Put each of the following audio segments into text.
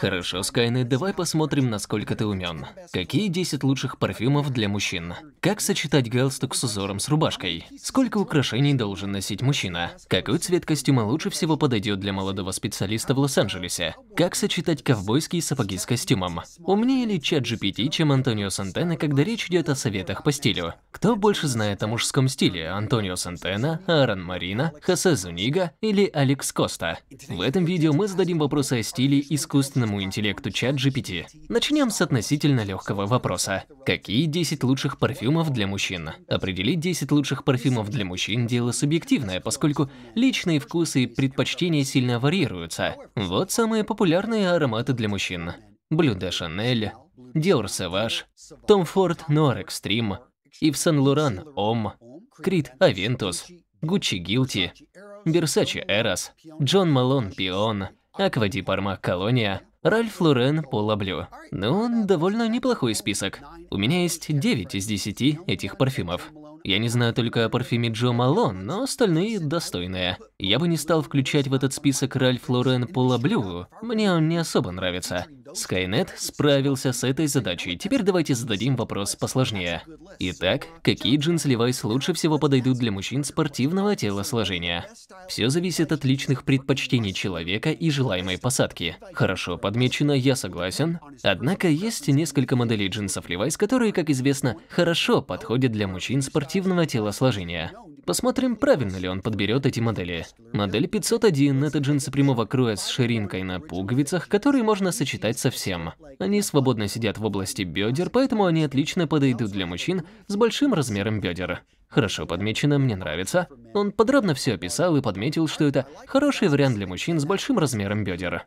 Хорошо, Скайнет, давай посмотрим, насколько ты умен. Какие 10 лучших парфюмов для мужчин? Как сочетать галстук с узором с рубашкой? Сколько украшений должен носить мужчина? Какой цвет костюма лучше всего подойдет для молодого специалиста в Лос-Анджелесе? Как сочетать ковбойские сапоги с костюмом? Умнее ли чат GPT, чем Антонио Сантена, когда речь идет о советах по стилю? Кто больше знает о мужском стиле? Антонио Сантена, Аарон Марина, Хосе Зунига или Алекс Коста? В этом видео мы зададим вопросы о стиле искусственного искусственному интеллекту чат GPT. Начнем с относительно легкого вопроса. Какие 10 лучших парфюмов для мужчин? Определить 10 лучших парфюмов для мужчин – дело субъективное, поскольку личные вкусы и предпочтения сильно варьируются. Вот самые популярные ароматы для мужчин. Блюда Шанель, Dior Savage, Том Форд, Noir Extreme, Ив Saint Луран, Homme, Крит Aventus, Гуччи Гилти, Берсачи Eros, Джон Малон Pion, Аквади Парма Колония, Ральф Лорен Пола Блю. Но ну, он довольно неплохой список. У меня есть 9 из 10 этих парфюмов. Я не знаю только о парфюме Джо Малон, но остальные достойные. Я бы не стал включать в этот список Ральф Лорен Пола Блю, мне он не особо нравится. Скайнет справился с этой задачей. Теперь давайте зададим вопрос посложнее. Итак, какие джинсы Levi's лучше всего подойдут для мужчин спортивного телосложения? Все зависит от личных предпочтений человека и желаемой посадки. Хорошо подмечено, я согласен. Однако есть несколько моделей джинсов Levi's, которые, как известно, хорошо подходят для мужчин спортивного телосложения. Посмотрим, правильно ли он подберет эти модели. Модель 501 – это джинсы прямого кроя с ширинкой на пуговицах, которые можно сочетать со всем. Они свободно сидят в области бедер, поэтому они отлично подойдут для мужчин с большим размером бедер. Хорошо подмечено, мне нравится. Он подробно все описал и подметил, что это хороший вариант для мужчин с большим размером бедер.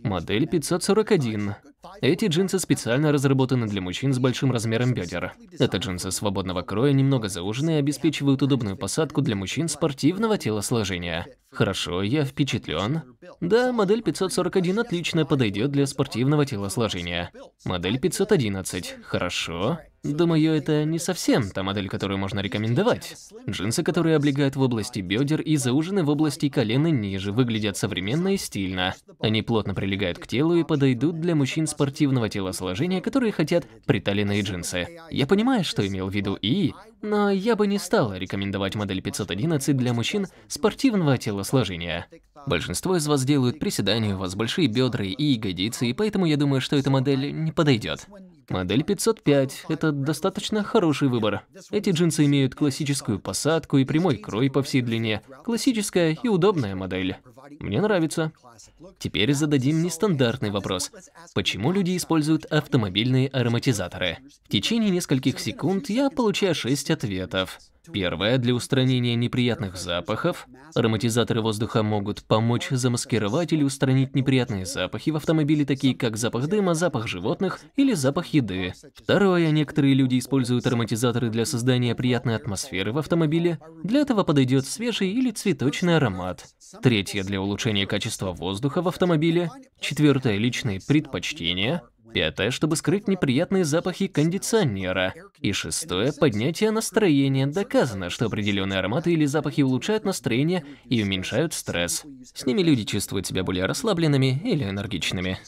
Модель 541. Эти джинсы специально разработаны для мужчин с большим размером бедер. Это джинсы свободного кроя, немного зауженные, обеспечивают удобную посадку для мужчин спортивного телосложения. Хорошо, я впечатлен. Да, модель 541 отлично подойдет для спортивного телосложения. Модель 511. Хорошо. Думаю, это не совсем та модель, которую можно рекомендовать. Джинсы, которые облегают в области бедер и заужены в области колена ниже, выглядят современно и стильно. Они плотно прилегают к телу и подойдут для мужчин спортивного телосложения, которые хотят приталенные джинсы. Я понимаю, что имел в виду и, но я бы не стала рекомендовать модель 511 для мужчин спортивного телосложения телосложения. Большинство из вас делают приседания, у вас большие бедра и ягодицы, и поэтому я думаю, что эта модель не подойдет. Модель 505 – это достаточно хороший выбор. Эти джинсы имеют классическую посадку и прямой крой по всей длине. Классическая и удобная модель. Мне нравится. Теперь зададим нестандартный вопрос. Почему люди используют автомобильные ароматизаторы? В течение нескольких секунд я получаю шесть ответов. Первое – для устранения неприятных запахов. Ароматизаторы воздуха могут помочь замаскировать или устранить неприятные запахи в автомобиле, такие как запах дыма, запах животных или запах еды. Второе – некоторые люди используют ароматизаторы для создания приятной атмосферы в автомобиле. Для этого подойдет свежий или цветочный аромат. Третье – для улучшения качества воздуха в автомобиле. Четвертое – личные предпочтения. Пятое, чтобы скрыть неприятные запахи кондиционера. И шестое, поднятие настроения. Доказано, что определенные ароматы или запахи улучшают настроение и уменьшают стресс. С ними люди чувствуют себя более расслабленными или энергичными.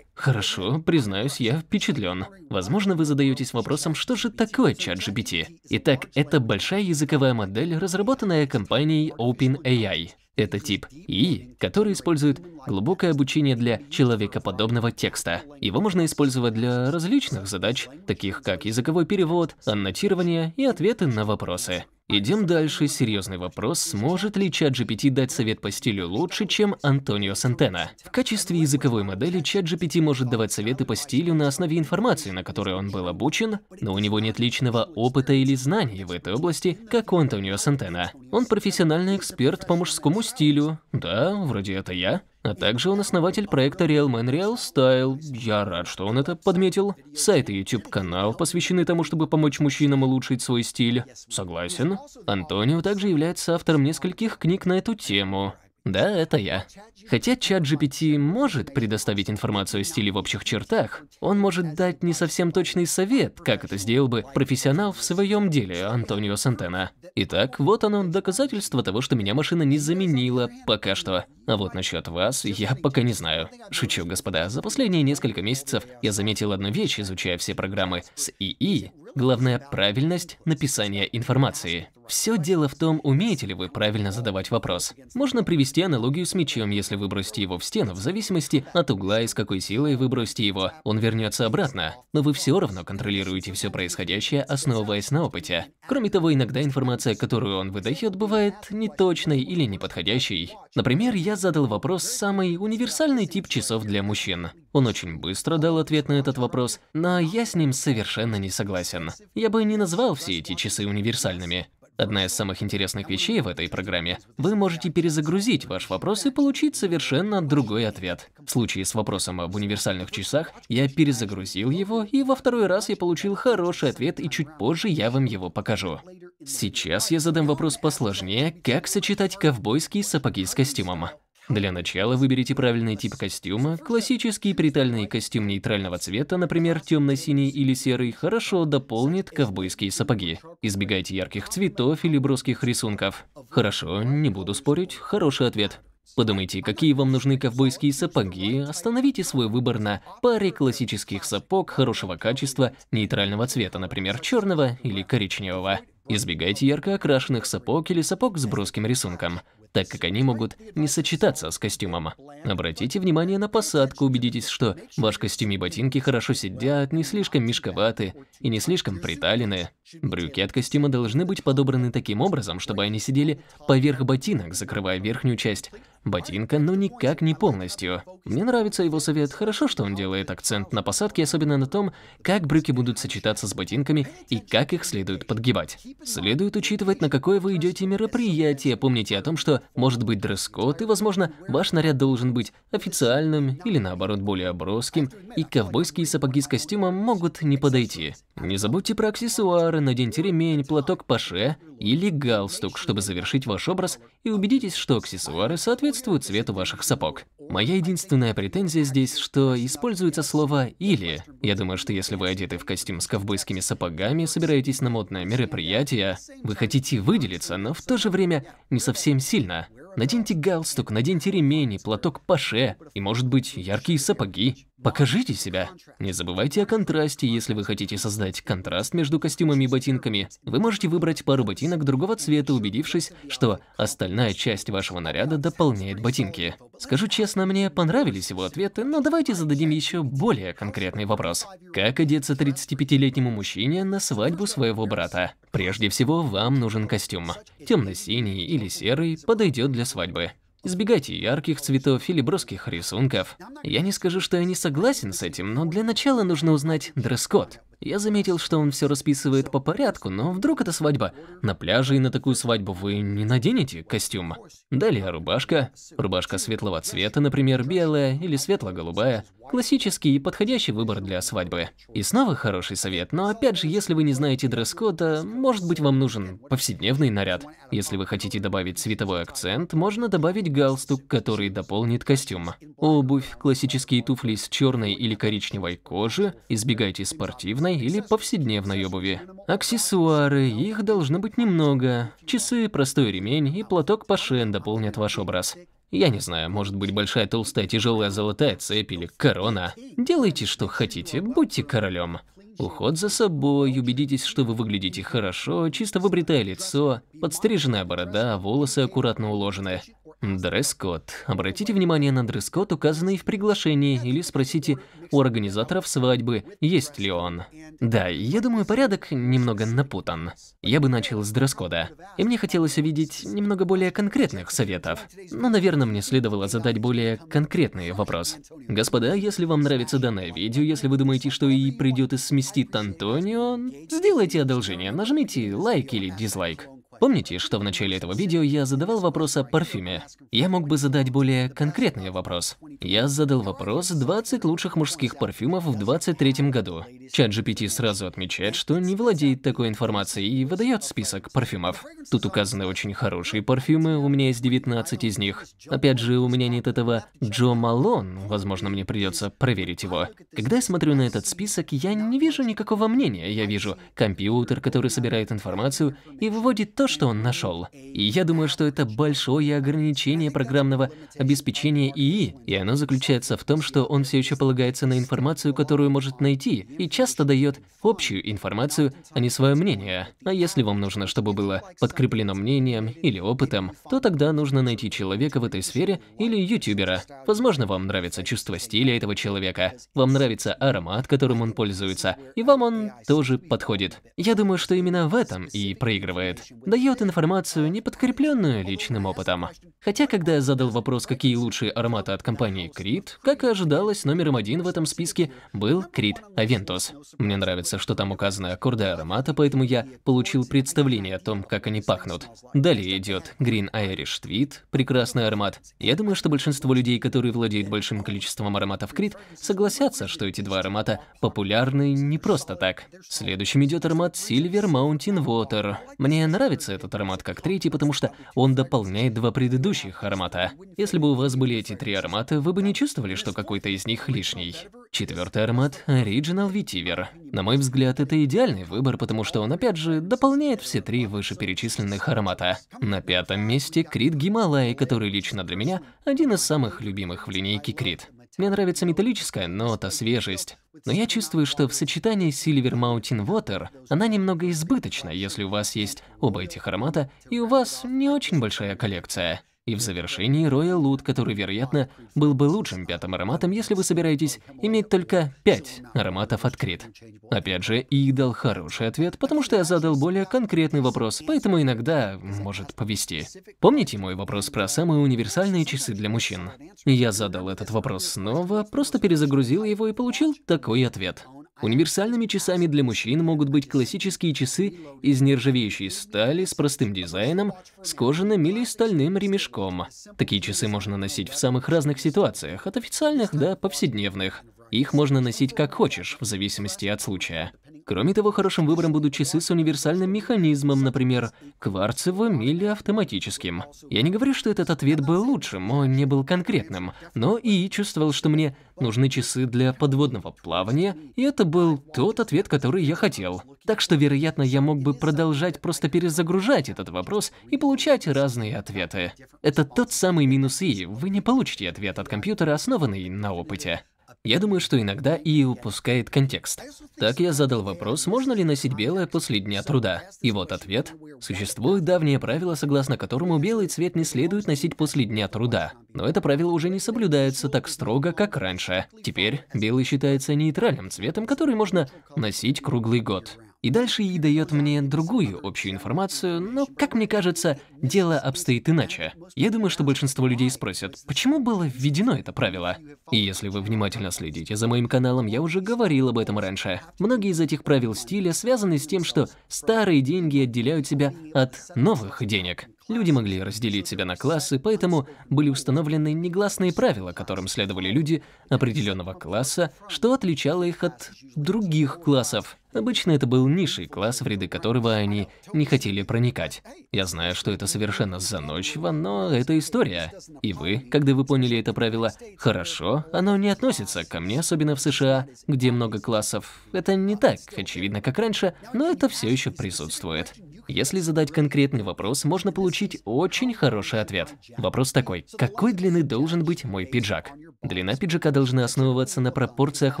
Хорошо, признаюсь, я впечатлен. Возможно, вы задаетесь вопросом, что же такое чат GPT? Итак, это большая языковая модель, разработанная компанией OpenAI. Это тип ИИ, который использует глубокое обучение для человекоподобного текста. Его можно использовать для различных задач, таких как языковой перевод, аннотирование и ответы на вопросы. Идем дальше. Серьезный вопрос, сможет ли ChatGPT дать совет по стилю лучше, чем Антонио Сантена? В качестве языковой модели ChatGPT может давать советы по стилю на основе информации, на которой он был обучен, но у него нет личного опыта или знаний в этой области, как у Антонио Сантена. Он профессиональный эксперт по мужскому стилю. Да, вроде это я. А также он основатель проекта Real Man Real Style. Я рад, что он это подметил. Сайт и YouTube-канал посвящены тому, чтобы помочь мужчинам улучшить свой стиль. Согласен. Антонио также является автором нескольких книг на эту тему. Да, это я. Хотя чат GPT может предоставить информацию о стиле в общих чертах, он может дать не совсем точный совет, как это сделал бы профессионал в своем деле Антонио Сантена. Итак, вот оно, доказательство того, что меня машина не заменила пока что. А вот насчет вас я пока не знаю. Шучу, господа. За последние несколько месяцев я заметил одну вещь, изучая все программы с ИИ. Главное – правильность написания информации. Все дело в том, умеете ли вы правильно задавать вопрос. Можно привести аналогию с мечом, если вы бросите его в стену, в зависимости от угла и с какой силой вы бросите его, он вернется обратно. Но вы все равно контролируете все происходящее, основываясь на опыте. Кроме того, иногда информация, которую он выдает, бывает неточной или неподходящей. Например, я задал вопрос «Самый универсальный тип часов для мужчин». Он очень быстро дал ответ на этот вопрос, но я с ним совершенно не согласен. Я бы не назвал все эти часы универсальными. Одна из самых интересных вещей в этой программе – вы можете перезагрузить ваш вопрос и получить совершенно другой ответ. В случае с вопросом об универсальных часах я перезагрузил его, и во второй раз я получил хороший ответ, и чуть позже я вам его покажу. Сейчас я задам вопрос посложнее – как сочетать ковбойские сапоги с костюмом? Для начала выберите правильный тип костюма. Классический притальный костюм нейтрального цвета, например, темно-синий или серый, хорошо дополнит ковбойские сапоги. Избегайте ярких цветов или броских рисунков. Хорошо, не буду спорить, хороший ответ. Подумайте, какие вам нужны ковбойские сапоги, остановите свой выбор на паре классических сапог хорошего качества, нейтрального цвета, например, черного или коричневого. Избегайте ярко окрашенных сапог или сапог с броским рисунком так как они могут не сочетаться с костюмом. Обратите внимание на посадку, убедитесь, что ваш костюм и ботинки хорошо сидят, не слишком мешковаты и не слишком приталенные. Брюки от костюма должны быть подобраны таким образом, чтобы они сидели поверх ботинок, закрывая верхнюю часть, ботинка, но ну, никак не полностью. Мне нравится его совет, хорошо, что он делает акцент на посадке, особенно на том, как брюки будут сочетаться с ботинками и как их следует подгибать. Следует учитывать, на какое вы идете мероприятие, помните о том, что может быть дресс-код и, возможно, ваш наряд должен быть официальным или, наоборот, более броским, и ковбойские сапоги с костюмом могут не подойти. Не забудьте про аксессуары, наденьте ремень, платок паше или галстук, чтобы завершить ваш образ, и убедитесь, что аксессуары соответствуют цвету ваших сапог. Моя единственная претензия здесь, что используется слово «или». Я думаю, что если вы одеты в костюм с ковбойскими сапогами, собираетесь на модное мероприятие, вы хотите выделиться, но в то же время не совсем сильно. Наденьте галстук, наденьте ремень, и платок паше и, может быть, яркие сапоги. Покажите себя. Не забывайте о контрасте, если вы хотите создать контраст между костюмами и ботинками. Вы можете выбрать пару ботинок другого цвета, убедившись, что остальная часть вашего наряда дополняет ботинки. Скажу честно, мне понравились его ответы, но давайте зададим еще более конкретный вопрос. Как одеться 35-летнему мужчине на свадьбу своего брата? Прежде всего, вам нужен костюм. Темно-синий или серый подойдет для свадьбы. Избегайте ярких цветов или броских рисунков. Я не скажу, что я не согласен с этим, но для начала нужно узнать дресс-код. Я заметил, что он все расписывает по порядку, но вдруг это свадьба. На пляже и на такую свадьбу вы не наденете костюм. Далее рубашка. Рубашка светлого цвета, например, белая или светло-голубая. Классический и подходящий выбор для свадьбы. И снова хороший совет, но опять же, если вы не знаете дресс-кода, может быть вам нужен повседневный наряд. Если вы хотите добавить цветовой акцент, можно добавить галстук, который дополнит костюм. Обувь, классические туфли с черной или коричневой кожи, избегайте спортивной, обычной или повседневной обуви. Аксессуары, их должно быть немного. Часы, простой ремень и платок пашен дополнят ваш образ. Я не знаю, может быть большая толстая тяжелая золотая цепь или корона. Делайте, что хотите, будьте королем. Уход за собой, убедитесь, что вы выглядите хорошо, чисто выбритое лицо, подстриженная борода, волосы аккуратно уложены. Дресс-код. Обратите внимание на дресс-код, указанный в приглашении, или спросите у организаторов свадьбы, есть ли он. Да, я думаю, порядок немного напутан. Я бы начал с дресс-кода. И мне хотелось увидеть немного более конкретных советов. Но, наверное, мне следовало задать более конкретный вопрос. Господа, если вам нравится данное видео, если вы думаете, что и придет и сместит Антонио, сделайте одолжение, нажмите лайк или дизлайк. Помните, что в начале этого видео я задавал вопрос о парфюме? Я мог бы задать более конкретный вопрос. Я задал вопрос 20 лучших мужских парфюмов в 23 году. Чат GPT сразу отмечает, что не владеет такой информацией и выдает список парфюмов. Тут указаны очень хорошие парфюмы, у меня есть 19 из них. Опять же, у меня нет этого Джо Малон, возможно, мне придется проверить его. Когда я смотрю на этот список, я не вижу никакого мнения, я вижу компьютер, который собирает информацию и выводит то, что он нашел. И я думаю, что это большое ограничение программного обеспечения ИИ, и оно заключается в том, что он все еще полагается на информацию, которую может найти, и часто дает общую информацию, а не свое мнение. А если вам нужно, чтобы было подкреплено мнением или опытом, то тогда нужно найти человека в этой сфере или ютубера. Возможно, вам нравится чувство стиля этого человека, вам нравится аромат, которым он пользуется, и вам он тоже подходит. Я думаю, что именно в этом и проигрывает. Да дает информацию, не подкрепленную личным опытом. Хотя, когда я задал вопрос, какие лучшие ароматы от компании Крит, как и ожидалось, номером один в этом списке был Крит Авентус. Мне нравится, что там указаны аккорды аромата, поэтому я получил представление о том, как они пахнут. Далее идет Green Irish Tweed, прекрасный аромат. Я думаю, что большинство людей, которые владеют большим количеством ароматов Крит, согласятся, что эти два аромата популярны не просто так. Следующим идет аромат Silver Mountain Water. Мне нравится нравится этот аромат как третий, потому что он дополняет два предыдущих аромата. Если бы у вас были эти три аромата, вы бы не чувствовали, что какой-то из них лишний. Четвертый аромат – Original Vetiver. На мой взгляд, это идеальный выбор, потому что он, опять же, дополняет все три вышеперечисленных аромата. На пятом месте – Крит Гималай, который лично для меня один из самых любимых в линейке Крит. Мне нравится металлическая нота, свежесть. Но я чувствую, что в сочетании Silver Mountain Water она немного избыточна, если у вас есть оба этих аромата, и у вас не очень большая коллекция. И в завершении Роя Лут, который, вероятно, был бы лучшим пятым ароматом, если вы собираетесь иметь только пять ароматов открыт. Опять же, и дал хороший ответ, потому что я задал более конкретный вопрос, поэтому иногда может повести. Помните мой вопрос про самые универсальные часы для мужчин? Я задал этот вопрос снова, просто перезагрузил его и получил такой ответ. Универсальными часами для мужчин могут быть классические часы из нержавеющей стали с простым дизайном, с кожаным или стальным ремешком. Такие часы можно носить в самых разных ситуациях, от официальных до повседневных. Их можно носить как хочешь, в зависимости от случая. Кроме того, хорошим выбором будут часы с универсальным механизмом, например, кварцевым или автоматическим. Я не говорю, что этот ответ был лучшим, он не был конкретным, но и чувствовал, что мне нужны часы для подводного плавания, и это был тот ответ, который я хотел. Так что, вероятно, я мог бы продолжать просто перезагружать этот вопрос и получать разные ответы. Это тот самый минус И, вы не получите ответ от компьютера, основанный на опыте. Я думаю, что иногда и упускает контекст. Так я задал вопрос, можно ли носить белое после дня труда. И вот ответ. Существует давнее правило, согласно которому белый цвет не следует носить после дня труда. Но это правило уже не соблюдается так строго, как раньше. Теперь белый считается нейтральным цветом, который можно носить круглый год. И дальше Ей дает мне другую общую информацию, но, как мне кажется, дело обстоит иначе. Я думаю, что большинство людей спросят, почему было введено это правило? И если вы внимательно следите за моим каналом, я уже говорил об этом раньше. Многие из этих правил стиля связаны с тем, что старые деньги отделяют себя от новых денег. Люди могли разделить себя на классы, поэтому были установлены негласные правила, которым следовали люди определенного класса, что отличало их от других классов. Обычно это был низший класс, в ряды которого они не хотели проникать. Я знаю, что это совершенно заночиво, но это история. И вы, когда вы поняли это правило, хорошо, оно не относится ко мне, особенно в США, где много классов. Это не так очевидно, как раньше, но это все еще присутствует. Если задать конкретный вопрос, можно получить получить очень хороший ответ. Вопрос такой, какой длины должен быть мой пиджак? Длина пиджака должна основываться на пропорциях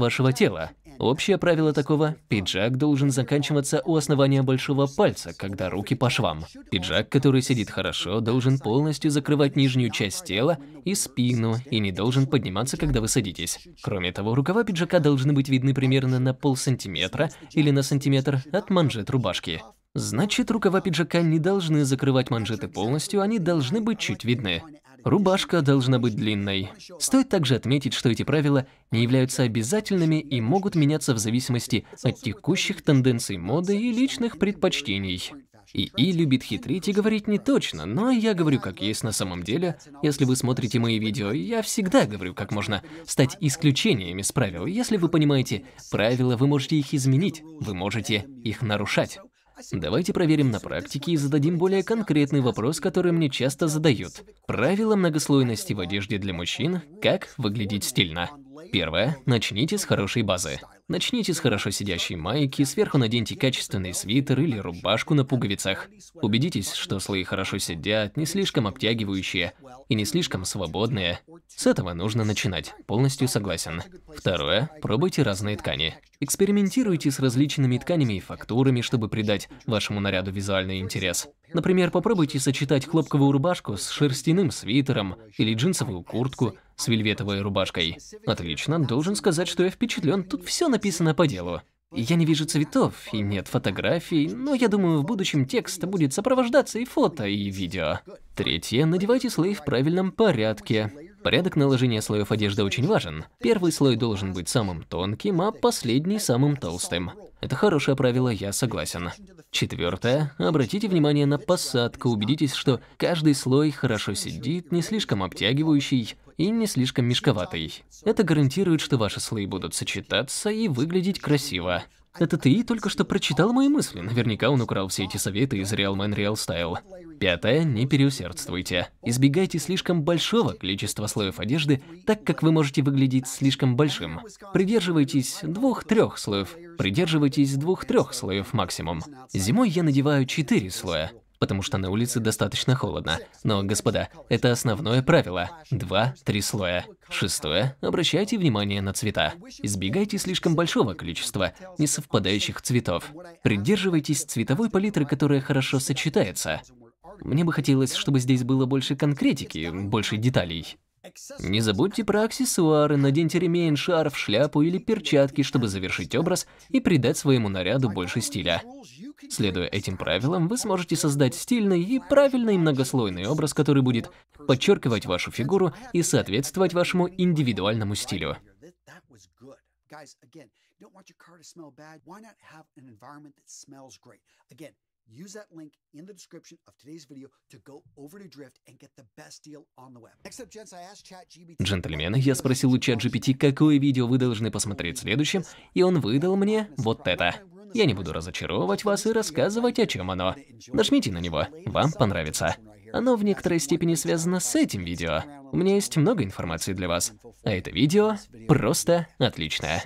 вашего тела. Общее правило такого – пиджак должен заканчиваться у основания большого пальца, когда руки по швам. Пиджак, который сидит хорошо, должен полностью закрывать нижнюю часть тела и спину, и не должен подниматься, когда вы садитесь. Кроме того, рукава пиджака должны быть видны примерно на полсантиметра или на сантиметр от манжет рубашки. Значит, рукава пиджака не должны закрывать манжеты полностью, они должны быть чуть видны. Рубашка должна быть длинной. Стоит также отметить, что эти правила не являются обязательными и могут меняться в зависимости от текущих тенденций моды и личных предпочтений. И И любит хитрить и говорить не точно, но я говорю как есть на самом деле. Если вы смотрите мои видео, я всегда говорю, как можно стать исключениями с правил. Если вы понимаете правила, вы можете их изменить, вы можете их нарушать. Давайте проверим на практике и зададим более конкретный вопрос, который мне часто задают. Правило многослойности в одежде для мужчин – как выглядеть стильно? Первое. Начните с хорошей базы. Начните с хорошо сидящей майки, сверху наденьте качественный свитер или рубашку на пуговицах. Убедитесь, что слои хорошо сидят, не слишком обтягивающие и не слишком свободные. С этого нужно начинать, полностью согласен. Второе. Пробуйте разные ткани. Экспериментируйте с различными тканями и фактурами, чтобы придать вашему наряду визуальный интерес. Например, попробуйте сочетать хлопковую рубашку с шерстяным свитером или джинсовую куртку с вельветовой рубашкой. Отлично, должен сказать, что я впечатлен, тут все написано по делу. Я не вижу цветов и нет фотографий, но я думаю, в будущем текст будет сопровождаться и фото, и видео. Третье. Надевайте слои в правильном порядке. Порядок наложения слоев одежды очень важен. Первый слой должен быть самым тонким, а последний самым толстым. Это хорошее правило, я согласен. Четвертое. Обратите внимание на посадку. Убедитесь, что каждый слой хорошо сидит, не слишком обтягивающий и не слишком мешковатый. Это гарантирует, что ваши слои будут сочетаться и выглядеть красиво. Это ты только что прочитал мои мысли. Наверняка он украл все эти советы из Real Man Real Style. Пятое, не переусердствуйте. Избегайте слишком большого количества слоев одежды, так как вы можете выглядеть слишком большим. Придерживайтесь двух-трех слоев. Придерживайтесь двух-трех слоев максимум. Зимой я надеваю четыре слоя потому что на улице достаточно холодно. Но, господа, это основное правило. Два-три слоя. Шестое. Обращайте внимание на цвета. Избегайте слишком большого количества несовпадающих цветов. Придерживайтесь цветовой палитры, которая хорошо сочетается. Мне бы хотелось, чтобы здесь было больше конкретики, больше деталей. Не забудьте про аксессуары, наденьте ремень, шарф, шляпу или перчатки, чтобы завершить образ и придать своему наряду больше стиля. Следуя этим правилам, вы сможете создать стильный и правильный многослойный образ, который будет подчеркивать вашу фигуру и соответствовать вашему индивидуальному стилю. Use that link in the description of today's video to go over to Drift and get the best deal on the web. Джентльмены, я спросил у ChatGPT, какое видео вы должны посмотреть следующим, и он выдал мне вот это. Я не буду разочаровывать вас и рассказывать, о чем оно. Нажмите на него, вам понравится. Оно в некоторой степени связано с этим видео. У меня есть много информации для вас, а это видео просто отличное.